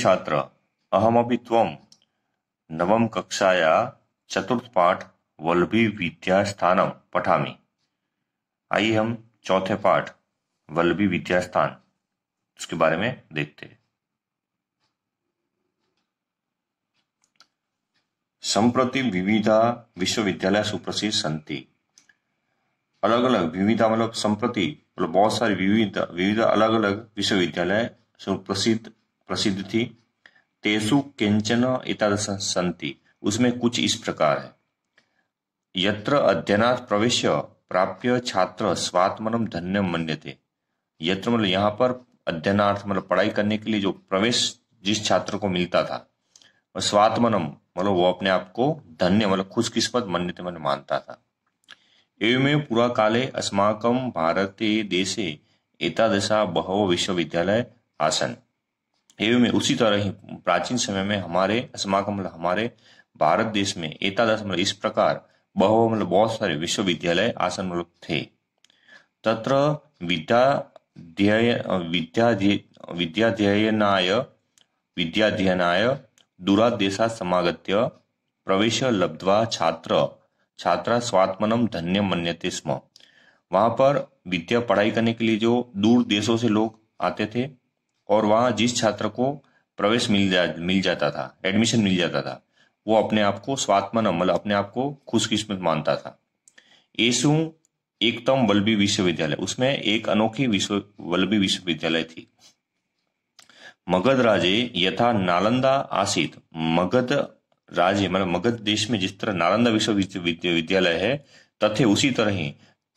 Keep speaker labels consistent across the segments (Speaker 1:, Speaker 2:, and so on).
Speaker 1: छात्र अहम नवम कक्षाया चतुर्थ पाठ चतुर्थपाठ विद्यास्थान पठा आइए हम चौथे पाठ वल्लभी विद्यास्थान उसके बारे में देखते हैं संप्रति विविधा विश्वविद्यालय सुप्रसिद्ध संति अलग अलग विविधा मतलब संप्रति मतलब बहुत सारे विविध विविध अलग अलग विश्वविद्यालय सुप्रसिद्ध प्रसिद्ध थी तेसु किंचन इतादश संति उसमें कुछ इस प्रकार है यत्र अध्ययनाथ प्रवेश प्राप्य छात्र स्वात्मनम धन्य मन्य थे यत्र मतलब यहाँ पर अध्ययनार्थ मतलब पढ़ाई करने के लिए जो प्रवेश जिस छात्र को मिलता था और स्वात्मनम मतलब वो अपने आप को धन्य मतलब खुशकिस्मत थे मैंने मतलब मानता था एवं पूरा काले अस्माकम भारतीय देशे एतादशा बहु विश्वविद्यालय आसन एवं उसी तरह ही प्राचीन समय में हमारे अस्माक मतलब हमारे भारत देश में एकादश मतलब इस प्रकार बहु मतलब बहुत सारे विश्वविद्यालय आसन मतलब थे तत्र विद्याध्यय विद्याध्य विद्याध्ययनाय विद्याध्ययनाय दूरादेशा समागत्य प्रवेश लब्धवा छात्र छात्रा स्वात्मनम धन्य मन्यते स्म वहां पर विद्या पढ़ाई करने के लिए जो दूर देशों से लोग आते थे और वहाँ जिस छात्र को प्रवेश मिल जा मिल जाता था एडमिशन मिल जाता था वो अपने आप को स्वात्मन मतलब अपने आप को खुशकिस्मत मानता था एसु एकतम वल्बी विश्वविद्यालय उसमें एक अनोखी विश्व वल्बी विश्वविद्यालय थी मगध राजे यथा नालंदा आसित मगध राज्य मतलब मगध देश में जिस तरह नालंदा विश्वविद्यालय है तथे उसी तरह ही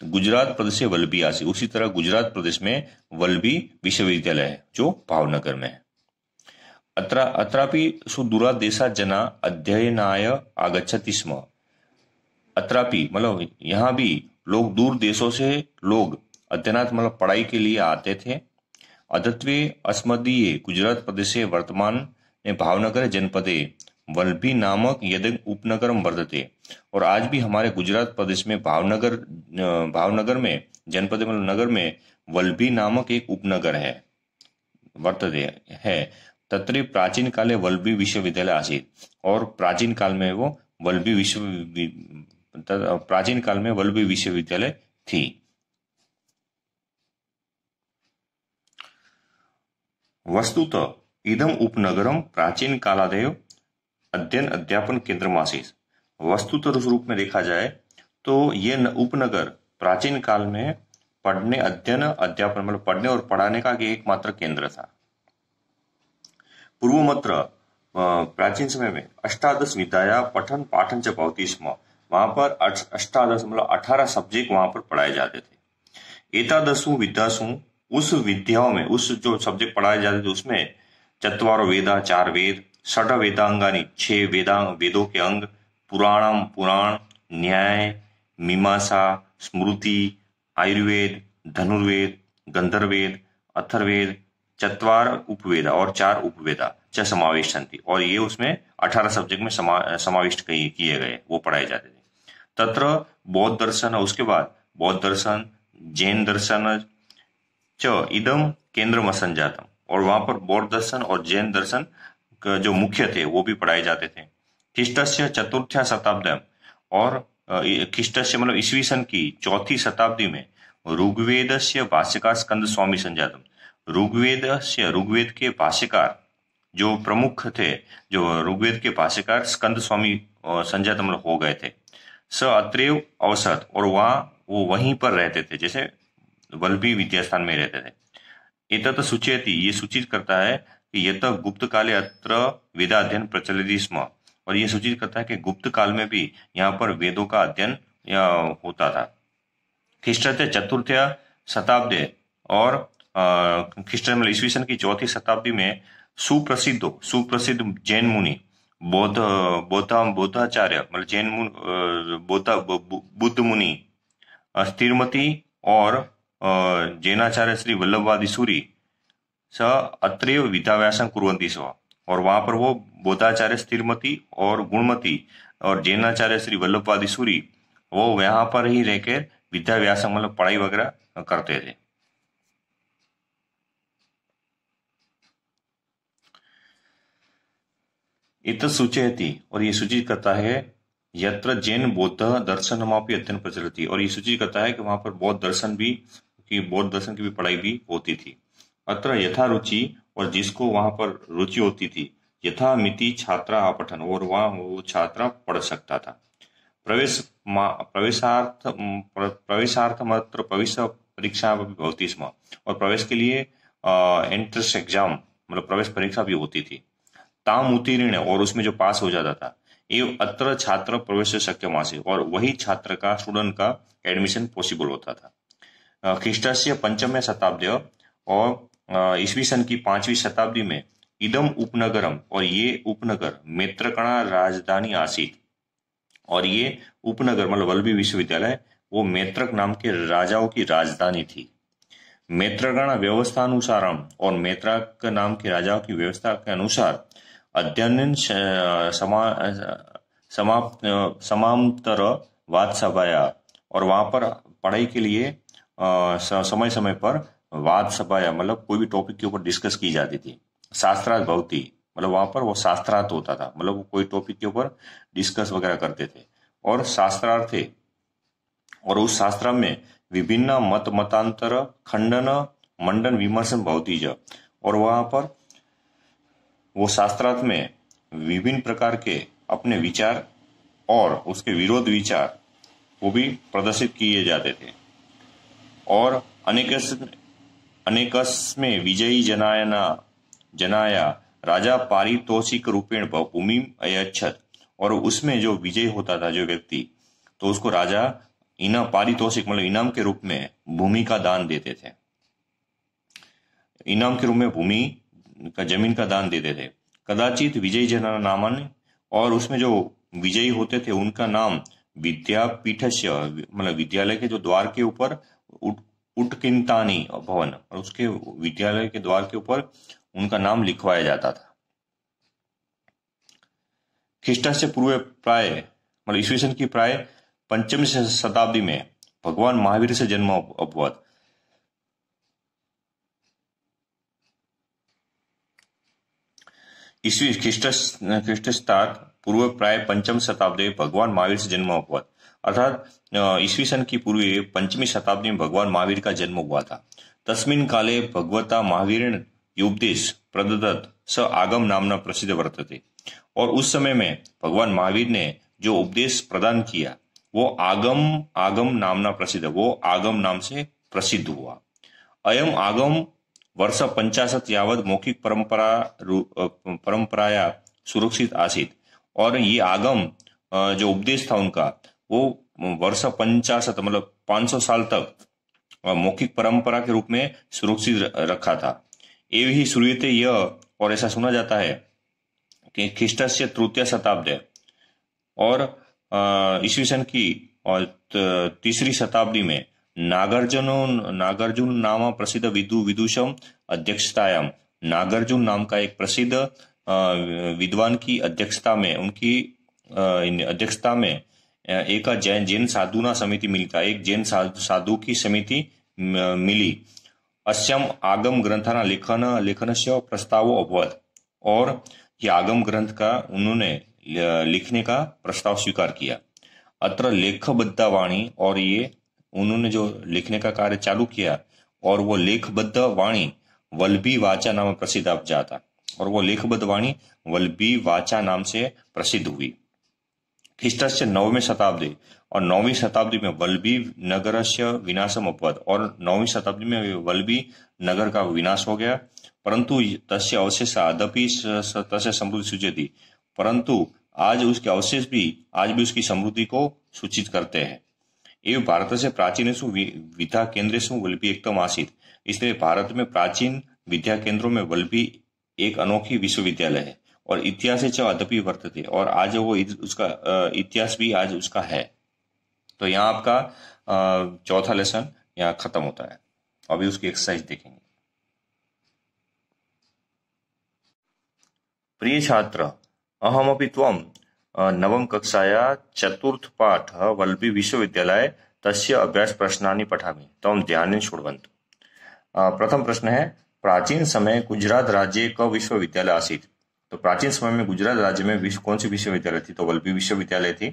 Speaker 1: गुजरात प्रदेश से वल्लभी आशी उसी तरह गुजरात प्रदेश में वल्लभी विश्वविद्यालय है जो भावनगर में है अत्र अत्रापि देशा जना अध्ययनाय आगच्छति स्म अत्रापि मतलब यहाँ भी लोग दूर देशों से लोग अध्ययनात मतलब पढ़ाई के लिए आते थे अदत्वे अस्मदीय गुजरात प्रदेश वर्तमान ने भावनगर जनपदे वल्पी नामक यदि उपनगरम वर्धते और आज भी हमारे गुजरात प्रदेश में भावनगर भावनगर में जनपद नगर में वल्पी नामक एक उपनगर है वर्तते है तत्र प्राचीन काले वल्बी विश्वविद्यालय आसीत और प्राचीन काल में वो वल्बी विश्व प्राचीन काल में वल्बी विश्वविद्यालय थी वस्तुतः इदम उपनगरम प्राचीन कालादेव अध्ययन अध्यापन केंद्र मासिस वस्तु रूप में देखा जाए तो ये उपनगर प्राचीन काल में पढ़ने अध्ययन अध्यापन मतलब पढ़ने और पढ़ाने का एकमात्र केंद्र था पूर्वमत्र प्राचीन समय में अष्टादश विद्या पठन पाठन चौती स्म वहां पर अष्टादश मतलब अठारह सब्जेक्ट वहां पर पढ़ाए जाते थे एकादशु विद्यासु उस विद्याओं में उस जो सब्जेक्ट पढ़ाए जाते थे उसमें चतवारो वेदा चार वेद षट वेदांगानी छह वेदांग वेदों के अंग पुराणम पुराण न्याय मीमांसा स्मृति आयुर्वेद धनुर्वेद गंधर्वेद अथर्वेद चतवार उपवेद और चार उपवेदा च समावेश और ये उसमें अठारह सब्जेक्ट में समा, समाविष्ट किए गए वो पढ़ाए जाते थे तत्र बौद्ध दर्शन उसके बाद बौद्ध दर्शन जैन दर्शन च इदम केंद्र मसन जातम और वहां पर बौद्ध दर्शन और जैन दर्शन जो मुख्य थे वो भी पढ़ाए जाते थे ख्रिस्टस्य चतुर्थ्या शताब्दम और ख्रिस्टस्य मतलब ईस्वी सन की चौथी शताब्दी में ऋग्वेद से भाष्यकार स्कंद स्वामी संजातम ऋग्वेद से ऋग्वेद के भाष्यकार जो प्रमुख थे जो ऋग्वेद के भाष्यकार स्कंद स्वामी संजातम मतलब हो गए थे स अत्रेव अवसत और वहां वो वहीं पर रहते थे जैसे वल्लभी विद्यास्थान में रहते थे एतत सूचयती ये सूचित करता है कि यत तो गुप्त काले अत्र वेदाध्ययन प्रचलित स्म और ये सूचित करता है कि गुप्त काल में भी यहाँ पर वेदों का अध्ययन होता था ख्रिस्टत चतुर्थ शताब्दी और ख्रिस्टन मतलब ईस्वी सन की चौथी शताब्दी में सुप्रसिद्ध सुप्रसिद्ध जैन मुनि बौद्ध बौद्धा बौद्धाचार्य मतलब जैन मुन बौद्धा बुद्ध मुनि स्थिरमती और जैनाचार्य श्री वल्लभवादी सूरी स अत्रैव विद्याव्यासं कुर्वन्ति स्व और वहां पर वो बोधाचार्य स्थिरमती और गुणमती और जैनाचार्य श्री वल्लभवादी सूरी वो यहाँ पर ही रहकर विद्याव्यास मतलब पढ़ाई वगैरह करते थे इत सूचयति और ये सूचित करता है यत्र जैन बौद्ध दर्शन मापी अध्ययन प्रचलित और ये सूचित करता है कि वहां पर बौद्ध दर्शन भी की बौद्ध दर्शन की भी पढ़ाई भी होती थी अत्र यथा रुचि और जिसको वहां पर रुचि होती थी यथा मिति छात्रा अपठन और वहाँ वो छात्रा पढ़ सकता था प्रवेश प्रवेशार्थ प्रवेशार्थ मात्र प्रवेश परीक्षा होती स्म और प्रवेश के लिए एंट्रेंस एग्जाम मतलब प्रवेश परीक्षा भी होती थी ताम उत्तीर्ण और उसमें जो पास हो जाता था ये अत्र छात्र प्रवेश शक्य मासी और वही छात्र का स्टूडेंट का एडमिशन पॉसिबल होता था ख्रिस्टास्य पंचम शताब्दी और ईस्वी सन की पांचवी शताब्दी में इदम उपनगरम और ये उपनगर मेत्रकणा राजधानी आसित और ये उपनगर मतलब वल्लभी विश्वविद्यालय वो मेत्रक नाम के राजाओं की राजधानी थी मेत्रगणा व्यवस्था अनुसारम और मेत्रक नाम के राजाओं की व्यवस्था के अनुसार अध्ययन समाप्त समाप्त वाद और वहां पर पढ़ाई के लिए समय समय पर वाद या मतलब कोई भी टॉपिक के ऊपर डिस्कस की जाती थी शास्त्रार्थ भवती मतलब वहां पर वो शास्त्रार्थ होता था मतलब कोई टॉपिक के ऊपर डिस्कस वगैरह करते थे और शास्त्रार्थ और उस शास्त्र में विभिन्न मत मतांतर खंडन मंडन विमर्शन भवती ज और वहां पर वो शास्त्रार्थ में विभिन्न प्रकार के अपने विचार और उसके विरोध विचार वो भी प्रदर्शित किए जाते थे और अनेक विजयी जनायना जनाया राजा पारितोषिक रूपेण भूमि अयच्छत और उसमें जो विजय होता था जो व्यक्ति तो उसको राजा इना पारितोषिक मतलब इनाम के रूप में भूमि का दान देते थे इनाम के रूप में भूमि का जमीन का दान देते थे कदाचित विजयी जना नामन और उसमें जो विजयी होते थे उनका नाम विद्यापीठ मतलब विद्यालय के जो द्वार के ऊपर उटकिंतानी भवन और उसके विद्यालय के द्वार के ऊपर उनका नाम लिखवाया जाता था ख्रिस्टा से पूर्व प्राय मतलब ईस्वी सन की प्राय पंचम शताब्दी में भगवान महावीर से जन्म अपवाद ईस्वी ख्रिस्ट पूर्व प्राय पंचम शताब्दी भगवान महावीर से जन्म अपवाद अर्थात ईस्वी सन की पूर्वी पंचमी शताब्दी में भगवान महावीर का जन्म हुआ था तस्मिन काले भगवता महावीर युवदेश प्रदत्त स आगम नामना प्रसिद्ध थे और उस समय में भगवान महावीर ने जो उपदेश प्रदान किया वो आगम आगम नामना प्रसिद्ध वो आगम नाम से प्रसिद्ध हुआ अयम आगम वर्ष पंचाशत यावत मौखिक परंपरा परंपराया सुरक्षित आसित और ये आगम जो उपदेश था उनका वो वर्ष पंचाशत मतलब 500 साल तक मौखिक परंपरा के रूप में सुरक्षित रखा था ये ही सूर्यते यह और ऐसा सुना जाता है कि ख्रिस्ट से तृतीय शताब्द और ईस्वी सन की और तीसरी शताब्दी में नागार्जुन नागार्जुन नाम प्रसिद्ध विदु विदुषम अध्यक्षतायाम नागार्जुन नाम का एक प्रसिद्ध विद्वान की अध्यक्षता में उनकी अध्यक्षता में एक जैन जैन साधु ना समिति मिलता जैन साधु की समिति मिली अश्यम आगम ग्रंथाना लेखन लेखन से प्रस्ताव अवध और यह आगम ग्रंथ का उन्होंने लिखने का प्रस्ताव स्वीकार किया अत्र लेख वाणी और ये उन्होंने जो लिखने का कार्य चालू किया और वो लेखबद्ध वाणी वल्बी वाचा नाम प्रसिद्ध अब जाता और वो लेखबद्ध वाणी वल्बी वाचा नाम से प्रसिद्ध हुई से नौवीं शताब्दी और नौवीं शताब्दी में वल्बी नगर से विनाशम अपवत और नौवीं शताब्दी में वल्बी नगर का विनाश हो गया परंतु तस्य अवशेष अदपि तस्य समृद्धि सूचित परंतु आज उसके अवशेष भी आज भी उसकी समृद्धि को सूचित करते हैं एवं भारत से प्राचीन विद्या वल्बी एक एकदम आसित इसलिए भारत में प्राचीन विद्या केंद्रों में वल्बी एक अनोखी विश्वविद्यालय है और इतिहास च अदपि वर्तते और आज वो उसका इतिहास भी आज उसका है तो यहाँ आपका चौथा लेसन यहाँ खत्म होता है अभी उसकी एक्सरसाइज देखेंगे प्रिय छात्र अभी तम नवम कक्षाया चतुर्थ पाठ वल्बी विश्वविद्यालय तस्य अभ्यास प्रश्नानि पठामि त्वं ध्यान शुण्वन्तु प्रथम प्रश्न है प्राचीन समय गुजरात राज्य का विश्वविद्यालय आसित तो प्राचीन समय में गुजरात राज्य में विश्व कौन सी विश्वविद्यालय थी तो वल्बी विश्वविद्यालय थी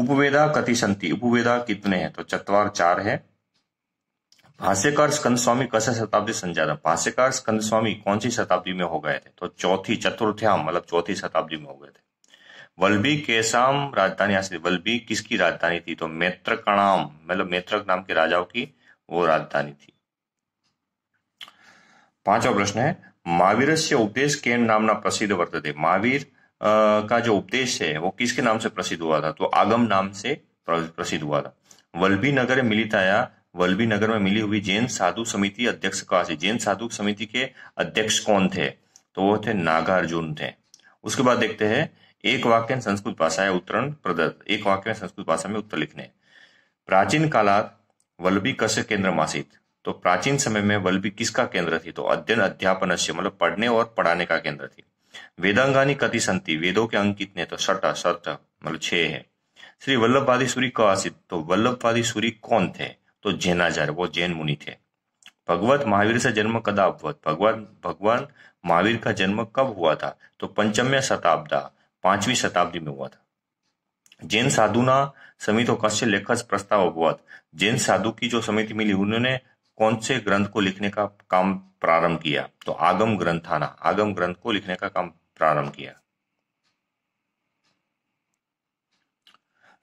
Speaker 1: उपवेदा कति संति उपवेदा कितने हैं तो चतवार चार है भाष्यकार स्कंद स्वामी कैसे शताब्दी संजाता भाष्यकार स्कंद स्वामी कौन सी शताब्दी में हो गए थे तो चौथी चतुर्थ्याम मतलब चौथी शताब्दी में हो गए थे वल्बी केसाम राजधानी यहाँ वल्बी किसकी राजधानी थी तो मेत्रकणाम मतलब मेत्रक नाम के राजाओं की वो राजधानी थी पांचवा प्रश्न है से उपदेश नाम ना प्रसिद्ध वर्तते महावीर का जो उपदेश है वो किसके नाम से प्रसिद्ध हुआ था तो आगम नाम से प्रसिद्ध हुआ था वल्भी नगर में मिलिताया वल्भी नगर में मिली हुई जैन साधु समिति अध्यक्ष कहा से जैन साधु समिति के अध्यक्ष कौन थे तो वो थे नागार्जुन थे उसके बाद देखते हैं एक वाक्य संस्कृत भाषा उत्तरण प्रदत्त एक वाक्य संस्कृत भाषा में उत्तर लिखने प्राचीन कालात वल्बी कश्य केंद्र मासित तो प्राचीन समय में वल्बी किसका केंद्र थी तो अध्ययन अध्यापन से मतलब पढ़ने और पढ़ाने का केंद्र थी वेदांगानी कति संति वेदों के अंक कितने तो सट सट मतलब छह है श्री वल्लभवादी सूरी का आसित तो वल्लभवादी सूरी कौन थे तो जैनाचार्य वो जैन मुनि थे भगवत महावीर से जन्म कदा अभवत भगवान भगवान महावीर का जन्म कब हुआ था तो पंचम्य शताब्दा पांचवी शताब्दी में हुआ था जैन साधु ना समितो कश्य लेखक प्रस्ताव अभवत जैन साधु की जो समिति मिली उन्होंने कौन से ग्रंथ को लिखने का काम प्रारंभ किया तो आगम ग्रंथाना आगम ग्रंथ को लिखने का काम प्रारंभ किया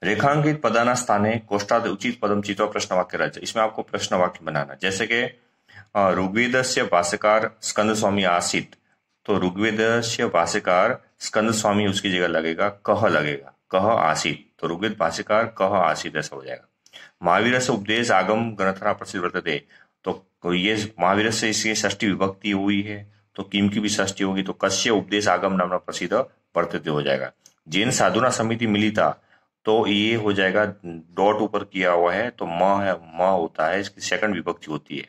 Speaker 1: रेखांकित पदाना स्थाने कोष्टाद उचित पदम चितो प्रश्न वाक्य रच इसमें आपको प्रश्न वाक्य बनाना जैसे कि ऋग्वेद से भाष्यकार स्कंद स्वामी आसित तो ऋग्वेद से भाष्यकार स्कंद स्वामी उसकी जगह लगेगा कह लगेगा कह आसित तो ऋग्वेद भाष्यकार कह आसित ऐसा हो जाएगा महावीर से उपदेश आगम ग्रंथना प्रसिद्ध वर्तते तो, तो ये महावीर से इसकी षष्टी विभक्ति हुई है तो किम की भी षष्टी होगी तो कश्य उपदेश आगम नाम प्रसिद्ध प्रत्यय हो जाएगा जैन साधुना समिति मिली था तो ये हो जाएगा डॉट ऊपर किया हुआ है तो म है म होता है इसकी सेकंड विभक्ति होती है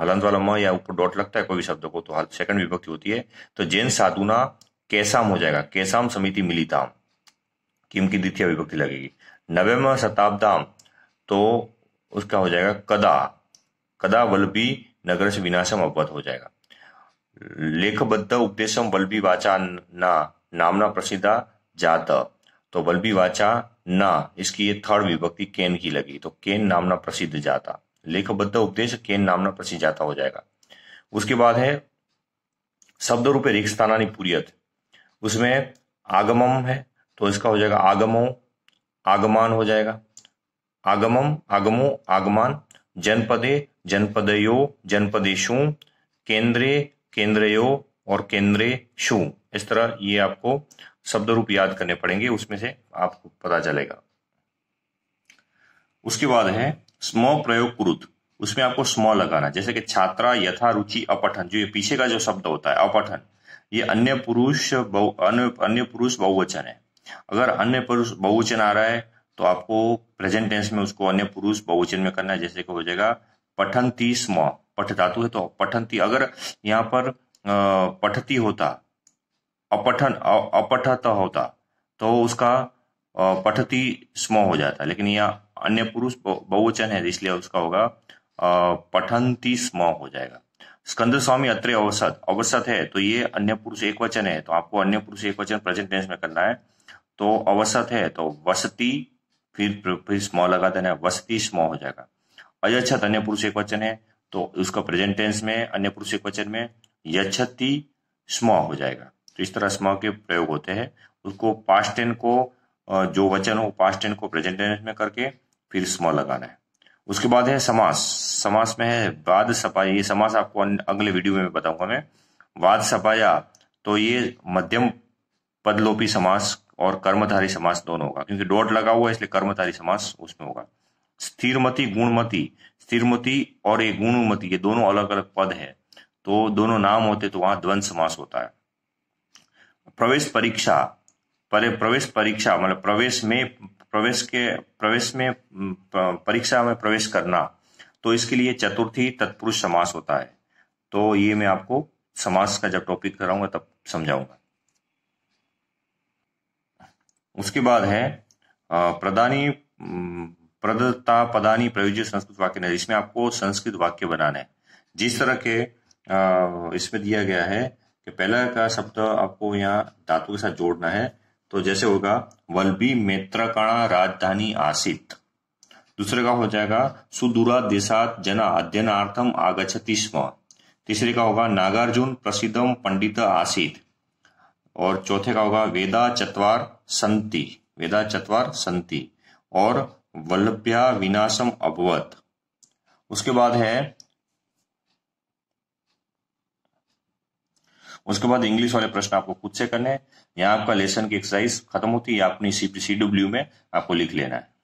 Speaker 1: हलंत वाला म या ऊपर डॉट लगता है कोई भी शब्द को तो सेकंड विभक्ति होती है तो जैन साधुना कैसाम हो जाएगा कैसाम समिति मिलिताम किम की द्वितीय विभक्ति लगेगी नवेम शताब्दाम तो उसका हो जाएगा कदा कदा वल्बी से विनाशम अवगत हो जाएगा लेखबद्ध उपदेशम वल्बी वाचा ना नामना प्रसिद्धा जात तो वल्बी वाचा ना इसकी ये थर्ड विभक्ति केन की लगी तो केन नामना प्रसिद्ध जाता लेखबद्ध उपदेश केन नामना प्रसिद्ध जाता हो जाएगा उसके बाद है शब्द रूपे रिक्स्थानानी पुरियत उसमें आगमम है तो इसका हो जाएगा आगमो आगमान हो जाएगा आगमम आगमो आगमान जनपदे जनपदयो जनपदेशु केंद्रे केंद्रयो और शु इस तरह ये आपको शब्द रूप याद करने पड़ेंगे उसमें से आपको पता चलेगा उसके बाद है स्म प्रयोग कुरुत उसमें आपको स्म लगाना जैसे कि छात्रा यथा रुचि अपठन जो ये पीछे का जो शब्द होता है अपठन ये अन्य पुरुष बहु अन्य अन्य पुरुष बहुवचन है अगर अन्य पुरुष बहुवचन आ रहा है तो आपको प्रेजेंट टेंस में उसको अन्य पुरुष बहुवचन में करना है जैसे कि हो जाएगा पठंती स्म पठ धातु है तो पठंती अगर यहाँ पर पठती होता अपठन अपठत होता तो उसका पठती स्म हो जाता लेकिन यहाँ अन्य पुरुष बहुवचन है इसलिए उसका होगा पठंती स्म हो जाएगा स्कंद स्वामी अत्र अवसत अवसत है तो ये अन्य पुरुष एक वचन है तो आपको अन्य पुरुष एक वचन प्रेजेंट टेंस में करना है तो अवसत है तो वसती फिर फिर स्म लगा देना है वसती स्म हो जाएगा अयछत अन्य पुरुष एक वचन है तो उसका प्रेजेंट टेंस में अन्य पुरुष एक वचन में यछति स्म हो जाएगा तो इस तरह स्म के प्रयोग होते हैं उसको पास्ट टेन को जो वचन हो पास्ट टेन को प्रेजेंट टेंस में करके फिर स्म लगाना है उसके बाद है समास समास में है वाद सपाया ये समास आपको अगले वीडियो में बताऊंगा मैं वाद सपाया तो ये मध्यम पदलोपी समास और कर्मधारी समास दोनों होगा क्योंकि डॉट लगा हुआ है इसलिए कर्मधारी समास उसमें होगा स्थिरमती गुणमती स्थिरमती और ये गुणुमती ये दोनों अलग अलग पद है तो दोनों नाम होते तो वहां द्वंद समास होता है प्रवेश परीक्षा परे प्रवेश परीक्षा मतलब प्रवेश में प्रवेश के प्रवेश में परीक्षा में प्रवेश करना तो इसके लिए चतुर्थी तत्पुरुष समास होता है तो ये मैं आपको समास का जब टॉपिक कराऊंगा तब समझाऊंगा उसके बाद है प्रदानी प्रदत्ता पदानी प्रयोज्य संस्कृत वाक्य नहीं इसमें आपको संस्कृत वाक्य बनाना है जिस तरह के इसमें दिया गया है कि पहला का शब्द आपको यहाँ धातु के साथ जोड़ना है तो जैसे होगा वल्बी मेत्रकाणा राजधानी आसित दूसरे का हो जाएगा सुदूरा देशात जना अध्ययनार्थम आगछति स्म तीसरे का होगा नागार्जुन प्रसिद्धम पंडित आसित और चौथे का होगा वेदा चतवार संति वेदा चतवार संति और वल्लभ्या विनाशम अभवत उसके बाद है उसके बाद इंग्लिश वाले प्रश्न आपको खुद से करने हैं यहां आपका लेसन की एक्सरसाइज खत्म होती है अपनी सी में आपको लिख लेना है